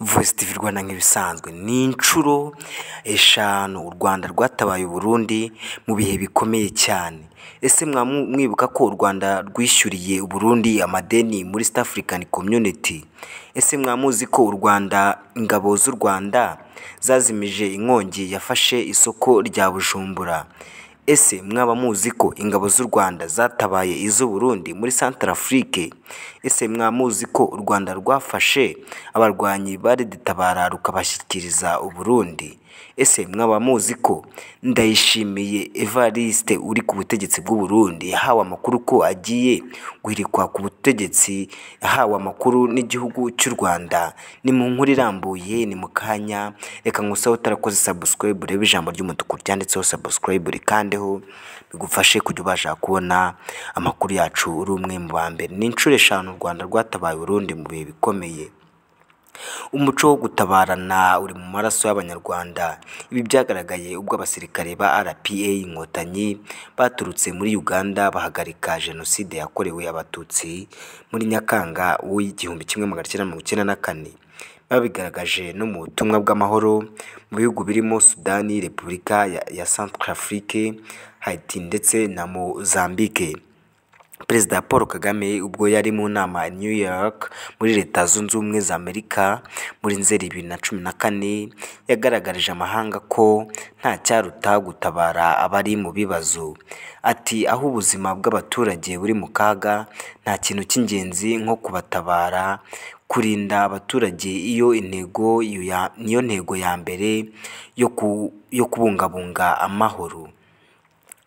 vositivi rwanda nk'ibisanzwe ni inshuro eshanu u rwanda rwatabaye uburundi mu bihe bikomeye cyane ese mwibuka ko u rwanda rwishyuriye uburundi amadeni muri East African Community ese mwamuzi ko u rwanda ingabo z'u rwanda zazimije inkongi yafashe isoko rya bujumbura ese mwaba muzi ko ingabo z'u rwanda zatabaye iz'u burundi muri santarafurike ese mwaba muzi ko u rwanda rwafashe abarwanyi bari ditabara rukabashyikiriza u uburundi ese mwaba muzi ko ndayishimiye evariste uri ku butegetsi bw'u Burundi yahawe amakuru ko agiye guhirikwa ku butegetsi yahawe amakuru n'igihugu cy'u rwanda ni mu nkuru irambuye ni mu kanya reka nkusaho utarakoze subscribe urebe ijambo ry'umutuku ryanditseho subscribe rikandeho bigufashe kujya ubasha kubona amakuru yacu uri umwe mu ba mbere ni inshuro eshanu u rwanda rwatabaye urundi mu bihe bikomeye umuco wo gutabarana uri mu maraso y'abanyarwanda ibi byagaragaye ubwo abasirikare ba rpa inkotanyi baturutse muri uganda bahagarika jenoside yakorewe abatutsi muri nyakanga w'igihumbi kimwe magana cyenda mirongo icyenda na kane babigaragaje no mu butumwa bw'amahoro mu bihugu birimo sudani repubulika ya centrafrique haiti ndetse na mozambique perezida paul kagame ubwo yari mu nama new york muri leta zunze ubumwe za amerika muri nzeri bibiri na cumi na kane yagaragarije amahanga ko nta cyaruta gutabara abari mu bibazo ati aho ubuzima bw'abaturage buri mu kaga nta kintu cy'ingenzi nko kubatabara kurinda abaturage iyo intego niyo ntego ya mbere yo kubungabunga amahoro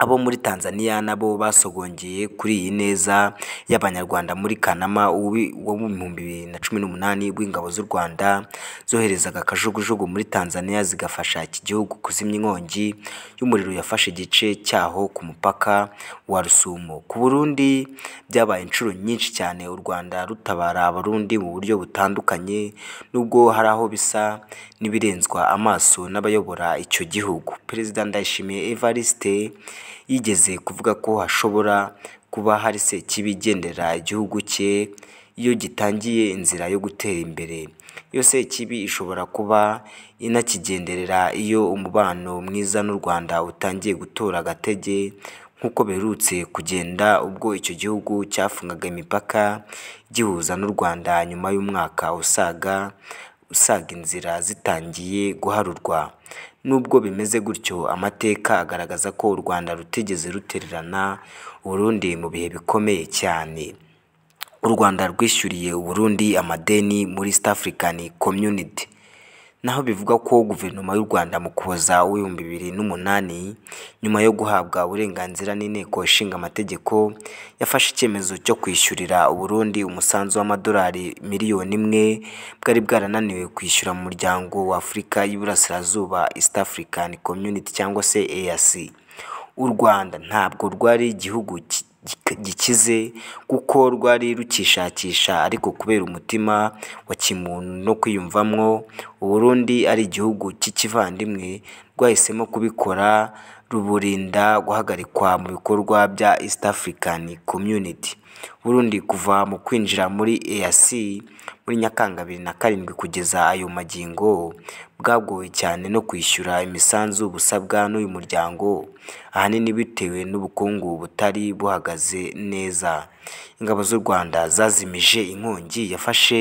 abo muri Tanzania nabo basogongeye kuri iyi neza y'Abanyarwanda muri Kanama wo mu bihumbi bibiri na cumi n'umunani w’ingabo z'u Rwanda zoherezaga akajugujugu muri Tanzania zigafasha iki gihugu kuzimya inkongi y'umuriro yafashe igice cyaho ku mupaka wa Rusumo. Ku Burundi byabaye inshuro nyinshi cyane u Rwanda rutabara Abarundi mu buryo butandukanye nubwo hari aho bisa n'ibirenzwa amaso n'abayobora icyo gihugu. Perezida Ndayishimiye Evariste yigeze kuvuga ko hashobora kuba hari se kibigendera igihugu cye iyo gitangiye inzira yo gutera imbere iyo kibi ishobora kuba inakigenderera iyo umubano mwiza n'u rwanda utangiye gutora agatege nk'uko biherutse kugenda ubwo icyo gihugu cyafungaga imipaka gihuza n'u rwanda nyuma y'umwaka usaga usanga inzira zitangiye guharurwa nubwo bimeze gutyo amateka agaragaza ko u rwanda rutigeze rutererana uburundi mu bihe bikomeye cyane u rwanda rwishyuriye Burundi, amadeni muri east african community naho bivugwa ko guverinoma y'u Rwanda mu kuza w'ibihumbi bibiri n'umunani nyuma yo guhabwa uburenganzira n'inteko ishinga amategeko yafashe icyemezo cyo kwishyurira Uburundi umusanzu w'amadolari miliyoni imwe bwari bwarananiwe kwishyura mu muryango wa Afurika y'Iburasirazuba East African Community cyangwa se EAC u Rwanda ntabwo rwari igihugu gikize kuko rwari rukishakisha ariko kubera umutima wa kimuntu no kwiyumvamwo uburundi ari igihugu cy'ikivandimwe rwahisemo kubikora ruburinda guhagarikwa mu bikorwa bya east african community Burundi kuva mu kwinjira muri EAC muri Nyakanga bibiri na karindwi kugeza ayo magingo bwagowe cyane no kwishyura imisanzu busabwa n'uyu muryango ahanini bitewe n'ubukungu butari buhagaze neza ingabo z'u Rwanda zazimije inkongi yafashe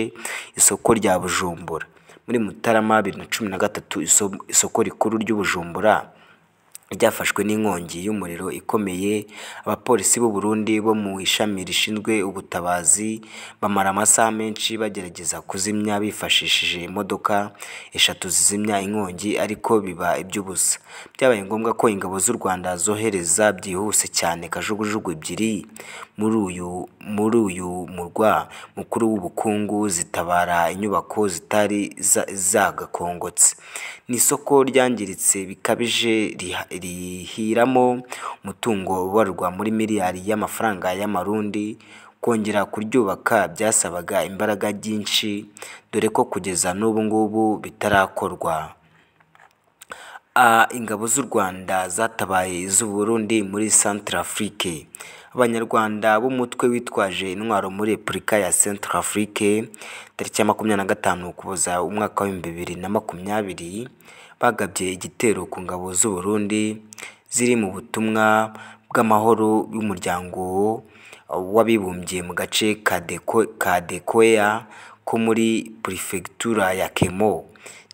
isoko rya Bujumbura muri Mutarama bibiri na cumi na gatatu isoko rikuru ry'Ubujumbura ryafashwe n'inkongi y'umuriro ikomeye abapolisi b'u Burundi bo mu ishami rishinzwe ubutabazi bamara amasaha menshi bagerageza kuzimya bifashishije imodoka eshatu zizimya inkongi ariko biba iby'ubusa byabaye ngombwa ko ingabo z'u Rwanda zohereza byihuse cyane kajugujugu ebyiri muri uyu muri uyu murwa mukuru w'ubukungu zitabara inyubako zitari zagakongotse ni isoko ryangiritse bikabije riha rihiramo umutungo ubarwa muri miliyari y'amafaranga y'amarundi kongera kuryubaka byasabaga imbaraga nyinshi dore ko kugeza n'ubu ngubu bitarakorwa ingabo z'u Rwanda zatabaye iz'u Burundi muri Centrafrique abanyarwanda b'umutwe witwaje intwaro muri Repubulika ya Centrafrique tariki ya makumyabiri na gatanu Ukuboza umwaka w'ibihumbi bibiri na makumyabiri bagabye igitero ku ngabo z'u Burundi ziri mu butumwa bw'amahoro y'umuryango w'abibumbye mu gace ka Dekoya ko muri prefectura ya Kemo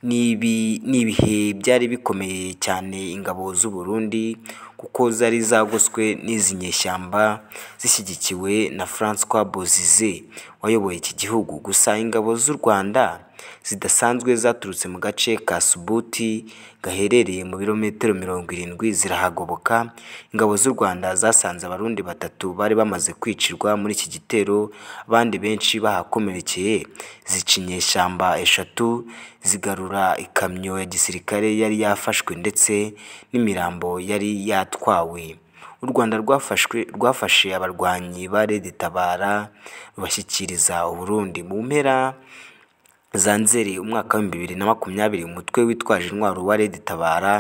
ni ibihe byari bikomeye cyane ingabo z'u Burundi kuko zari zagoswe n'izi nyeshyamba zishyigikiwe na Francois Bozize wayoboye iki gihugu gusa ingabo z'u Rwanda zidasanzwe zaturutse mu gace ka Subuti gaherereye mu birometero mirongo irindwi zirahagoboka ingabo z'u Rwanda zasanze abarundi batatu bari bamaze kwicirwa muri iki gitero abandi benshi bahakomerekeye zica eshatu zigarura ikamyo ya gisirikare yari yafashwe ndetse n'imirambo yari yatwawe batwawe u rwanda rwafashwe rwafashe abarwanyi ba rede tabara rubashyikiriza uburundi mu mpera za nzeri umwaka w'ibihumbi bibiri na makumyabiri umutwe witwaje intwaro wa rede tabara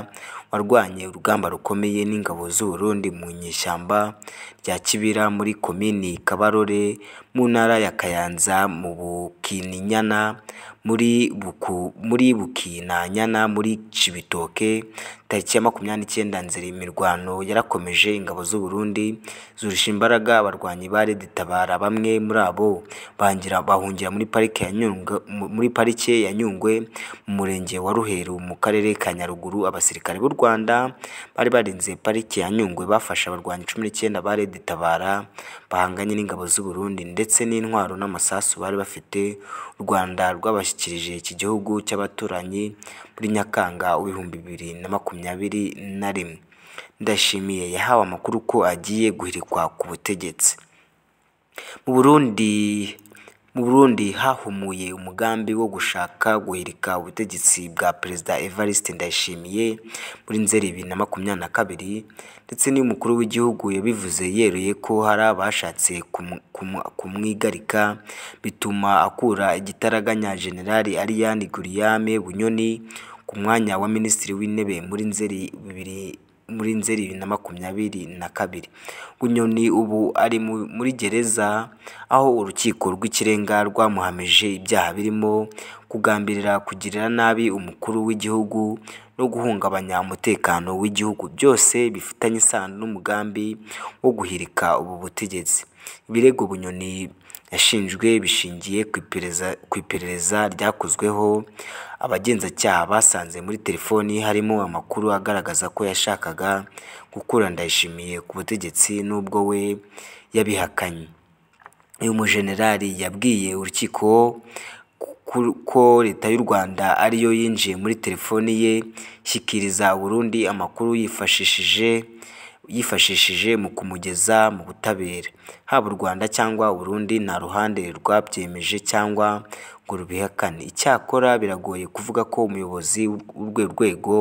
warwanye urugamba rukomeye n'ingabo z'uburundi mu nyeshyamba rya Kibira muri komini Kabarore mu ntara ya Kayanza mu Bukininyana muri Buku muri Bukinanyana muri Cibitoke tariki ya makumyabiri n'icyenda Nzeri imirwano yarakomeje ingabo z'u Burundi zurusha imbaraga abarwanyi Red Tabara bamwe muri abo bangira bahungira muri parike ya Nyungwe muri parike ya Nyungwe mu murenge wa Ruheru mu karere ka Nyaruguru abasirikare b'u Rwanda Rwanda bari barinze pariki ya Nyungwe bafashe abarwanyi cumi n'icyenda ba Red Tabara bahanganye n'ingabo z'u Burundi ndetse n'intwaro n'amasasu bari bafite u Rwanda rwabashyikirije iki gihugu cy'abaturanyi muri Nyakanga ibihumbi bibiri na makumyabiri na rimwe Ndashimiye yahawe amakuru ko agiye guhirikwa ku butegetsi mu Burundi mu burundi hahumuye umugambi wo gushaka guhirika ubutegetsi bwa perezida evariste ndayishimiye muri nzeri bibiri na makumyabiri na kabiri ndetse n'umukuru w'igihugu yabivuze yeruye ko hari abashatse kumwigarika bituma akura igitaraganya generali ariyani guriyame bunyoni ku mwanya wa minisitiri w'intebe muri nzeri bibiri muri nzeri bibiri na makumyabiri na kabiri bunyoni ubu ari muri gereza aho urukiko rw'ikirenga rwamuhamije ibyaha birimo kugambirira kugirira nabi umukuru w'igihugu no guhungabanya umutekano w'igihugu byose bifitanye isano n'umugambi wo guhirika ubu butegetsi ibirego bunyoni yashinjwe bishingiye ku iperereza ryakozweho abagenzacyaha basanze muri telefoni harimo amakuru agaragaza ko yashakaga gukura Ndayishimiye ku butegetsi n'ubwo we yabihakanye uyu mujenerali yabwiye urukiko ko leta y'u Rwanda ariyo yinjiye muri telefoni ye ishyikiriza Uburundi amakuru yifashishije yifashishije mu kumugeza mu butabera haba u Rwanda cyangwa Burundi nta ruhande rwabyemeje cyangwa ngo rubihakane icyakora biragoye kuvuga ko umuyobozi w'urwo rwego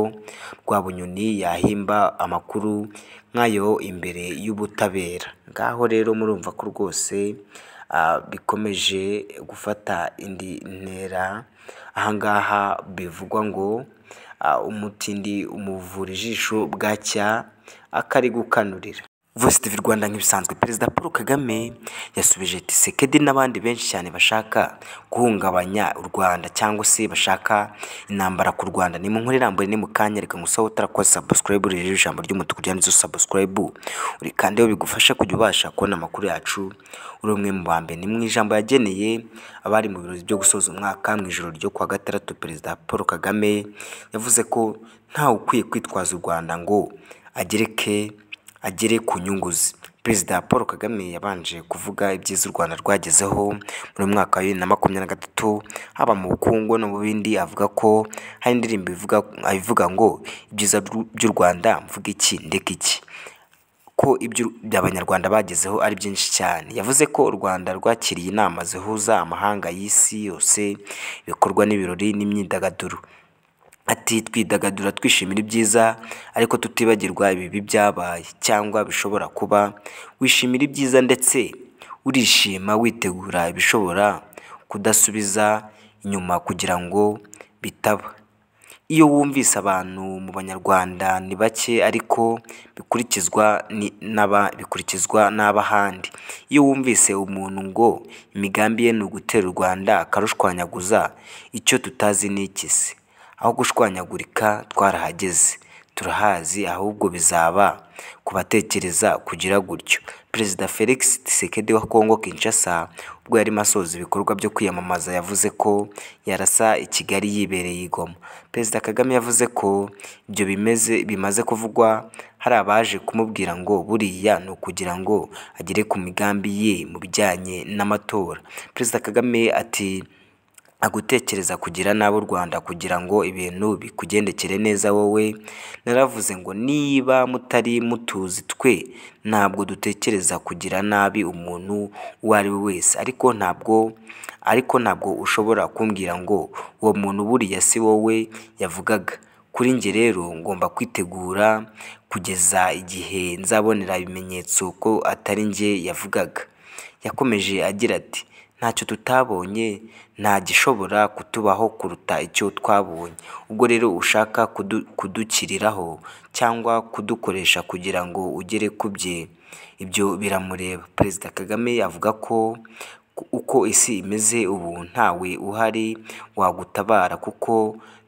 rwa Bunyoni yahimba amakuru nk'ayo imbere y'ubutabera ngaho rero murumva ko rwose bikomeje gufata indi ntera aha bivugwa ngo umutindi umuvura ijisho bwacya akarigukanurira voice tv rwanda nk'ibisanzwe perezida paul kagame yasubije ati sekedi n'abandi benshi cyane bashaka guhungabanya u rwanda cyangwa se bashaka intambara ku rwanda ni mu nkuru irambuye ni mu kanya reka ngusaho utarakoze subscribe urejeje ijambo ry'umutuku ryanditseho subscribe uri kandeho bigufasha kujya ubasha kubona amakuru yacu uri umwe mu ba mbere ni mu ijambo yageneye abari mu birori byo gusoza umwaka mu ijoro ryo kuwa gatandatu perezida paul kagame yavuze ko ntawe ukwiye kwitwaza u rwanda ngo agere ku nyungu ze perezida paul kagame yabanje kuvuga ibyiza u rwanda rwagezeho muri mwaka wa bibiri na makumyabiri na gatatu haba mu bukungu no mu bindi avuga ko hari indirimbo ivuga ngo ibyiza by'u rwanda mvuga iki ndeka iki ko ibyo abanyarwanda bagezeho ari byinshi cyane yavuze ko u rwanda rwakiriye inama zihuza amahanga y'isi yose ibikorwa n'ibirori n'imyidagaduro Ati “Twidagadura twishimira ibyiza ariko tutibagirwa ibibi byabaye cyangwa bishobora kuba wishimira ibyiza ndetse urishima witegura ibishobora kudasubiza inyuma kugira ngo bitaba iyo wumvise abantu mu banyarwanda ni bake ariko bikurikizwa n'ab'ahandi iyo wumvise umuntu ngo imigambi ye ni ugutera u Rwanda akarushwanyaguza icyo tutazi n’ikisi. aho gushwanyagurika twarahageze turahazi ahubwo bizaba kubatekereza kugira gutyo perezida felix Tshisekedi wa congo kinshasa ubwo yarimo asoza ibikorwa byo kwiyamamaza yavuze ko yarasa i kigali yibereye igoma perezida kagame yavuze ko ibyo bimeze bimaze kuvugwa hari abaje kumubwira ngo buriya ni ukugira ngo agere ku migambi ye mu bijyanye n'amatora perezida kagame ati agutekereza kugira nabi u Rwanda kugira ngo ibintu bikugendekere neza wowe naravuze ngo niba mutari mutuzi twe ntabwo dutekereza kugira nabi umuntu uwo ari we wese ariko ntabwo ariko ntabwo ushobora kumbwira ngo uwo muntu buriya si wowe yavugaga kuri njye rero ngomba kwitegura kugeza igihe nzabonera ibimenyetso ko atari njye yavugaga yakomeje agira ati ntacyo tutabonye nta gishobora kutubaho kuruta icyo twabonye ubwo rero ushaka kudukiriraho cyangwa kudukoresha kugira ngo ugere ku bye ibyo biramureba perezida kagame yavuga ko uko isi imeze ubu ntawe uhari wagutabara kuko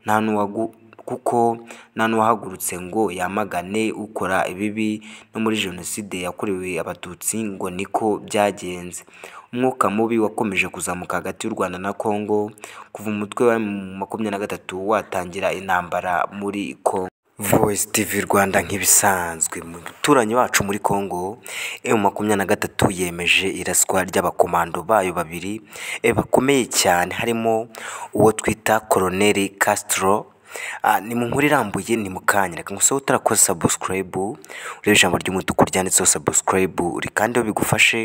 nta n'uwagu kuko nta n'uwahagurutse ngo yamagane ukora ibibi no muri jenoside yakorewe abatutsi ngo niko byagenze umwuka mubi wakomeje kuzamuka hagati y'u Rwanda na Congo kuva umutwe wa makumyabiri na gatatu watangira intambara muri Congo Voice TV Rwanda nk'ibisanzwe mu muturanyi wacu muri Congo M makumyabiri na gatatu yemeje iraswa ry'abakomando bayo babiri bakomeye cyane harimo uwo twita Colonel Castro Ah, ni mu nkuru irambuye ni mu kanya reka ngusabe utarakoze sabusikarayibu ureba ijambo ry'umutuku ryanditseho sabusikarayibu rikandeho bigufashe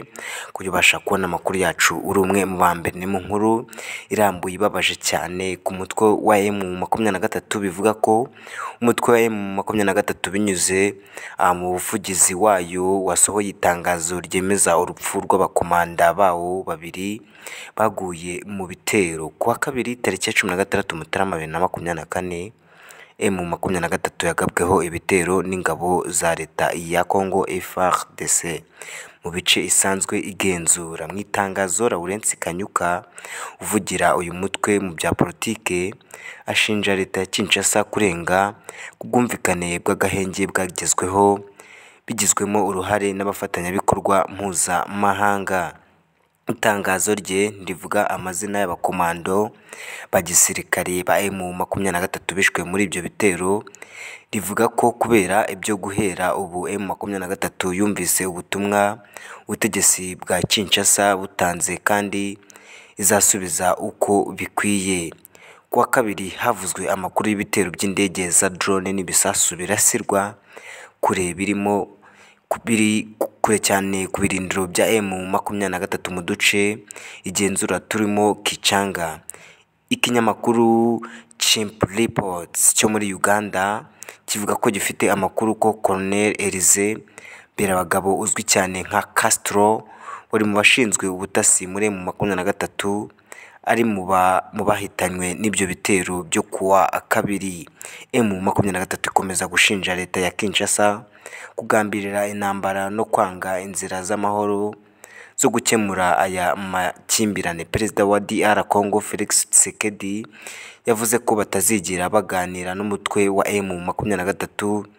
kujya ubasha kubona amakuru yacu uri umwe mu ba mbere ni mu nkuru irambuye ibabaje cyane ku mutwe wa emu makumyabiri na gatatu bivuga ko umutwe wa emu makumyabiri na gatatu binyuze ah, mu buvugizi wayo wasohoye itangazo ryemeza urupfu rw'abakomanda bawo babiri baguye mu bitero kuwa kabiri tariki cumi na gatandatu mutarama bibiri na makumyabiri na kane emu makumyabiri na gatatu yagabweho ibitero n'ingabo za leta ya Congo FARDC mu bice isanzwe igenzura mu itangazo Lawrence Kanyuka uvugira uyu mutwe mu bya politiki ashinja leta ya Kinshasa kurenga ku bwumvikane bw'agahenge bwagezweho bigizwemo uruhare n'abafatanyabikorwa mpuzamahanga itangazo rye rivuga amazina y'abakomando ba gisirikare ba emu makumyabiri na gatatu bishwe muri ibyo bitero rivuga ko kubera ibyo guhera ubu emu makumyabiri na gatatu yumvise ubutumwa ubutegetsi bwa Kinshasa butanze kandi izasubiza uko bikwiye kuwa kabiri havuzwe amakuru y'ibitero by'indege za drone n'ibisasu birasirwa kure birimo biri kure cyane ku birindiro bya emu makumyabiri na gatatu mu duce igenzura turimo Kicanga ikinyamakuru Chimp Reports cyo muri Uganda kivuga ko gifite amakuru ko Colonel Elize Berabagabo uzwi cyane nka Castro wari mu bashinzwe ubutasi muri emu makumyabiri na gatatu ari mu mu bahitanywe n'ibyo bitero byo kuwa kabiri emu makumyabiri na gatatu ikomeza gushinja leta ya Kinshasa kugambirira intambara no kwanga inzira z'amahoro zo gukemura aya makimbirane perezida wa DR Congo Felix Tshisekedi yavuze ko batazigera baganira n'umutwe wa emu makumyabiri na gatatu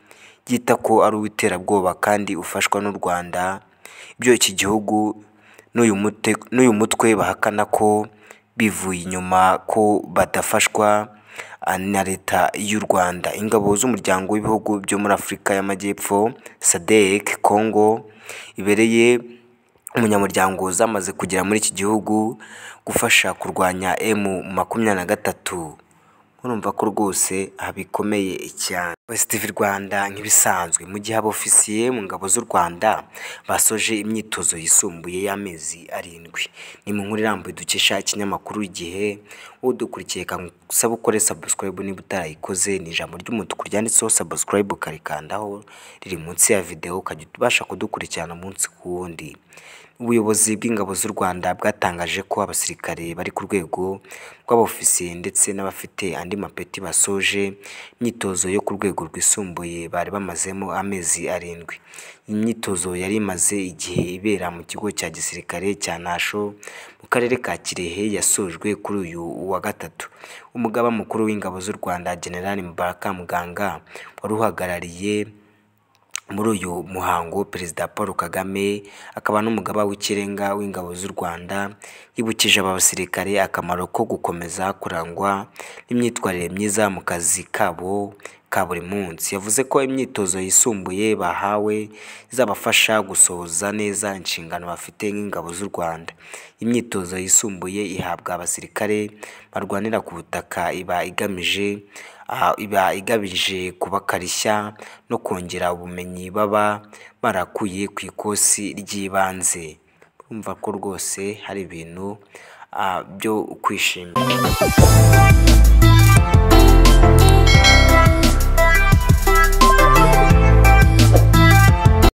yita ko ari uw'iterabwoba kandi ufashwa n'u Rwanda ibyo iki gihugu n'uyu mutwe bahakana ko bivuye inyuma ko badafashwa ah, na leta y'u Rwanda ingabo z'umuryango w'ibihugu byo muri Afurika y'Amajyepfo SADC Congo ibereye umunyamuryango zamaze kugera muri iki gihugu gufasha kurwanya emu makumyabiri na gatatu murumva ko rwose bikomeye cyane Positive Rwanda nk'ibisanzwe mu gihe abofisiye mu ngabo z'u Rwanda basoje imyitozo yisumbuye y'amezi arindwi ni mu nkuru irambuye dukesha ikinyamakuru igihe udukurikiye kamusaba ukore subscribe niba utarayikoze ni ijambo ry'umutuku ryanditseho subscribe ukarikandaho riri munsi ya video ukajya ubasha kudukurikirana umunsi ku wundi ubuyobozi bw'ingabo z'u rwanda bwatangaje ko abasirikare bari ku rwego rw'abofisiye ndetse n'abafite andi mapeti basoje imyitozo yo ku rwego rwisumbuye bari bamazemo amezi arindwi iyi yari imaze igihe ibera mu kigo cya gisirikare cya nasho mu karere ka kirehe yasojwe kuri uyu wa gatatu umugaba mukuru w'ingabo z'u rwanda generali mubaraka muganga wari uhagarariye muri uyu muhango perezida paul kagame akaba n'umugaba w'ikirenga w'ingabo z'u rwanda yibukije abasirikare akamaro ko gukomeza kurangwa n'imyitwarire myiza mu kazi kabo ka buri munsi yavuze ko imyitozo yisumbuye bahawe izabafasha gusohoza neza inshingano bafite nk'ingabo z'u Rwanda imyitozo yisumbuye ihabwa abasirikare barwanira ku butaka iba igamije iba igabije kubakarishya no kongera ubumenyi baba barakuye ku ikosi ry'ibanze urumva ko rwose hari ibintu byo kwishimira